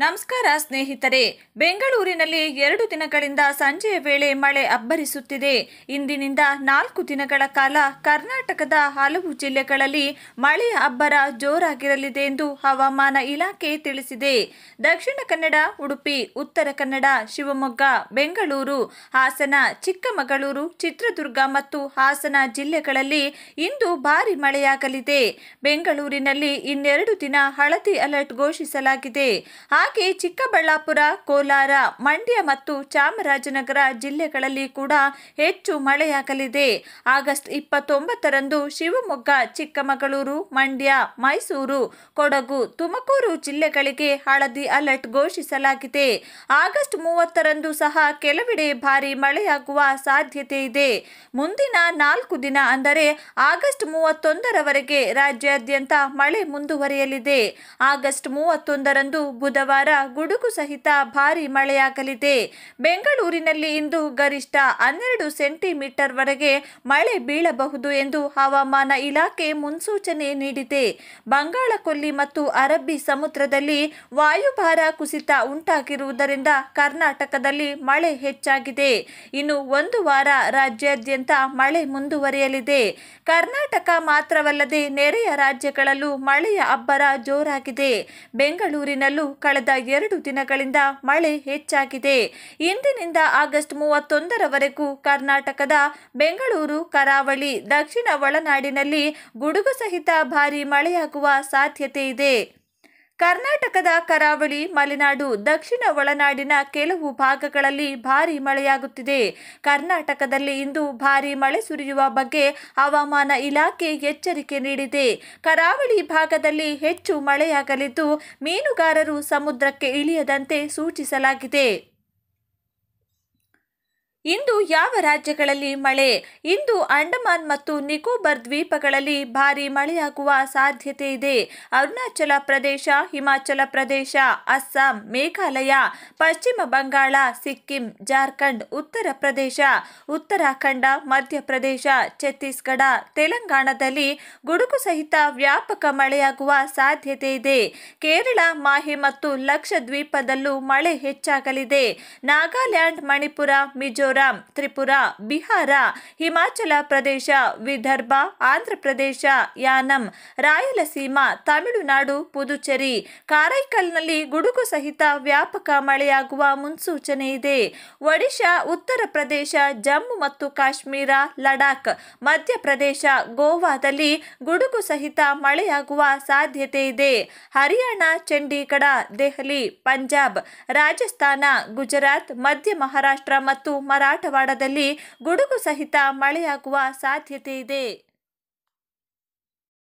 ನಮಸ್ಕಾರ ಸ್ನೇಹಿತರೆ ಬೆಂಗಳೂರಿನಲ್ಲಿ ಎರಡು ದಿನಗಳಿಂದ ಸಂಜೆಯ ವೇಳೆ ಮಳೆ ಅಬ್ಬರಿಸುತ್ತಿದೆ ಇಂದಿನಿಂದ ನಾಲ್ಕು ದಿನಗಳ ಕಾಲ ಕರ್ನಾಟಕದ ಹಲವು ಜಿಲ್ಲೆಗಳಲ್ಲಿ ಮಳೆಯ ಅಬ್ಬರ ಜೋರಾಗಿರಲಿದೆ ಎಂದು ಹವಾಮಾನ ಇಲಾಖೆ ತಿಳಿಸಿದೆ ದಕ್ಷಿಣ ಕನ್ನಡ ಉಡುಪಿ ಉತ್ತರ ಕನ್ನಡ ಶಿವಮೊಗ್ಗ ಬೆಂಗಳೂರು ಹಾಸನ ಚಿಕ್ಕಮಗಳೂರು ಚಿತ್ರದುರ್ಗ ಮತ್ತು ಹಾಸನ ಜಿಲ್ಲೆಗಳಲ್ಲಿ ಇಂದು ಭಾರಿ ಮಳೆಯಾಗಲಿದೆ ಬೆಂಗಳೂರಿನಲ್ಲಿ ಇನ್ನೆರಡು ದಿನ ಹಳದಿ ಅಲರ್ಟ್ ಘೋಷಿಸಲಾಗಿದೆ ಹಾಗೆ ಚಿಕ್ಕಬಳ್ಳಾಪುರ ಕೋಲಾರ ಮಂಡ್ಯ ಮತ್ತು ಚಾಮರಾಜನಗರ ಜಿಲ್ಲೆಗಳಲ್ಲಿ ಕೂಡ ಹೆಚ್ಚು ಮಳೆಯಾಗಲಿದೆ ಆಗಸ್ಟ್ ಇಪ್ಪತ್ತೊಂಬತ್ತರಂದು ಶಿವಮೊಗ್ಗ ಚಿಕ್ಕಮಗಳೂರು ಮಂಡ್ಯ ಮೈಸೂರು ಕೊಡಗು ತುಮಕೂರು ಜಿಲ್ಲೆಗಳಿಗೆ ಹಳದಿ ಅಲರ್ಟ್ ಘೋಷಿಸಲಾಗಿದೆ ಆಗಸ್ಟ್ ಮೂವತ್ತರಂದು ಸಹ ಕೆಲವೆಡೆ ಭಾರಿ ಮಳೆಯಾಗುವ ಸಾಧ್ಯತೆ ಇದೆ ಮುಂದಿನ ನಾಲ್ಕು ದಿನ ಅಂದರೆ ಆಗಸ್ಟ್ ಮೂವತ್ತೊಂದರವರೆಗೆ ರಾಜ್ಯಾದ್ಯಂತ ಮಳೆ ಮುಂದುವರಿಯಲಿದೆ ಆಗಸ್ಟ್ ಮೂವತ್ತೊಂದರಂದು ಬುಧವಾರ ಮಂಗಳವಾರ ಗುಡುಗು ಸಹಿತ ಭಾರಿ ಮಳೆಯಾಗಲಿದೆ ಬೆಂಗಳೂರಿನಲ್ಲಿ ಇಂದು ಗರಿಷ್ಠ ಹನ್ನೆರಡು ವರೆಗೆ ಮಳೆ ಬೀಳಬಹುದು ಎಂದು ಹವಾಮಾನ ಇಲಾಖೆ ಮುನ್ಸೂಚನೆ ನೀಡಿದೆ ಬಂಗಾಳಕೊಲ್ಲಿ ಮತ್ತು ಅರಬ್ಬಿ ಸಮುದ್ರದಲ್ಲಿ ವಾಯುಭಾರ ಕುಸಿತ ಉಂಟಾಗಿರುವುದರಿಂದ ಕರ್ನಾಟಕದಲ್ಲಿ ಮಳೆ ಹೆಚ್ಚಾಗಿದೆ ಇನ್ನು ಒಂದು ವಾರ ರಾಜ್ಯಾದ್ಯಂತ ಮಳೆ ಮುಂದುವರಿಯಲಿದೆ ಕರ್ನಾಟಕ ಮಾತ್ರವಲ್ಲದೆ ನೆರೆಯ ರಾಜ್ಯಗಳಲ್ಲೂ ಮಳೆಯ ಅಬ್ಬರ ಜೋರಾಗಿದೆ ಬೆಂಗಳೂರಿನಲ್ಲೂ ಕಳೆದ ಕಳೆದ ಎರಡು ದಿನಗಳಿಂದ ಮಳೆ ಹೆಚ್ಚಾಗಿದೆ ಇಂದಿನಿಂದ ಆಗಸ್ಟ್ ಮೂವತ್ತೊಂದರವರೆಗೂ ಕರ್ನಾಟಕದ ಬೆಂಗಳೂರು ಕರಾವಳಿ ದಕ್ಷಿಣ ಒಳನಾಡಿನಲ್ಲಿ ಗುಡುಗು ಸಹಿತ ಭಾರೀ ಮಳೆಯಾಗುವ ಸಾಧ್ಯತೆ ಇದೆ ಕರ್ನಾಟಕದ ಕರಾವಳಿ ಮಲೆನಾಡು ದಕ್ಷಿಣ ಒಳನಾಡಿನ ಕೆಲವು ಭಾಗಗಳಲ್ಲಿ ಭಾರೀ ಮಳೆಯಾಗುತ್ತಿದೆ ಕರ್ನಾಟಕದಲ್ಲಿ ಇಂದು ಭಾರೀ ಮಳೆ ಸುರಿಯುವ ಬಗ್ಗೆ ಹವಾಮಾನ ಇಲಾಖೆ ಎಚ್ಚರಿಕೆ ನೀಡಿದೆ ಕರಾವಳಿ ಭಾಗದಲ್ಲಿ ಹೆಚ್ಚು ಮಳೆಯಾಗಲಿದ್ದು ಮೀನುಗಾರರು ಸಮುದ್ರಕ್ಕೆ ಇಳಿಯದಂತೆ ಸೂಚಿಸಲಾಗಿದೆ ಇಂದು ಯಾವ ರಾಜ್ಯಗಳಲ್ಲಿ ಮಳೆ ಇಂದು ಅಂಡಮಾನ್ ಮತ್ತು ನಿಕೋಬಾರ್ ದ್ವೀಪಗಳಲ್ಲಿ ಭಾರಿ ಮಳೆಯಾಗುವ ಸಾಧ್ಯತೆ ಇದೆ ಅರುಣಾಚಲ ಪ್ರದೇಶ ಹಿಮಾಚಲ ಪ್ರದೇಶ ಅಸ್ಸಾಂ ಮೇಘಾಲಯ ಪಶ್ಚಿಮ ಬಂಗಾಳ ಸಿಕ್ಕಿಂ ಜಾರ್ಖಂಡ್ ಉತ್ತರ ಪ್ರದೇಶ ಉತ್ತರಾಖಂಡ ಮಧ್ಯಪ್ರದೇಶ ಛತ್ತೀಸ್ಗಢ ತೆಲಂಗಾಣದಲ್ಲಿ ಗುಡುಗು ಸಹಿತ ವ್ಯಾಪಕ ಮಳೆಯಾಗುವ ಸಾಧ್ಯತೆ ಇದೆ ಕೇರಳ ಮಾಹೆ ಮತ್ತು ಲಕ್ಷದ್ವೀಪದಲ್ಲೂ ಮಳೆ ಹೆಚ್ಚಾಗಲಿದೆ ನಾಗಾಲ್ಯಾಂಡ್ ಮಣಿಪುರ ಮಿಜೋ ಮಿಜೋರಾಂ ತ್ರಿಪುರ ಬಿಹಾರ ಹಿಮಾಚಲ ಪ್ರದೇಶ ವಿದರ್ಭ ಆಂಧ್ರಪ್ರದೇಶ ಯಾನಂ ರಾಯಲಸೀಮಾ ತಮಿಳುನಾಡು ಪುದುಚೇರಿ ಕಾರೈಕಲ್ನಲ್ಲಿ ಗುಡುಗು ಸಹಿತ ವ್ಯಾಪಕ ಮಳೆಯಾಗುವ ಮುನ್ಸೂಚನೆ ಇದೆ ಒಡಿಶಾ ಉತ್ತರ ಪ್ರದೇಶ ಜಮ್ಮು ಮತ್ತು ಕಾಶ್ಮೀರ ಲಡಾಖ್ ಮಧ್ಯಪ್ರದೇಶ ಗೋವಾದಲ್ಲಿ ಗುಡುಗು ಸಹಿತ ಮಳೆಯಾಗುವ ಸಾಧ್ಯತೆ ಇದೆ ಹರಿಯಾಣ ಚಂಡೀಗಢ ದೆಹಲಿ ಪಂಜಾಬ್ ರಾಜಸ್ಥಾನ ಗುಜರಾತ್ ಮಧ್ಯ ಮಹಾರಾಷ್ಟ್ರ ಮತ್ತು ಮರ ರಾಟವಾಡದಲ್ಲಿ ಗುಡುಗು ಸಹಿತ ಮಳೆಯಾಗುವ ಸಾಧ್ಯತೆ ಇದೆ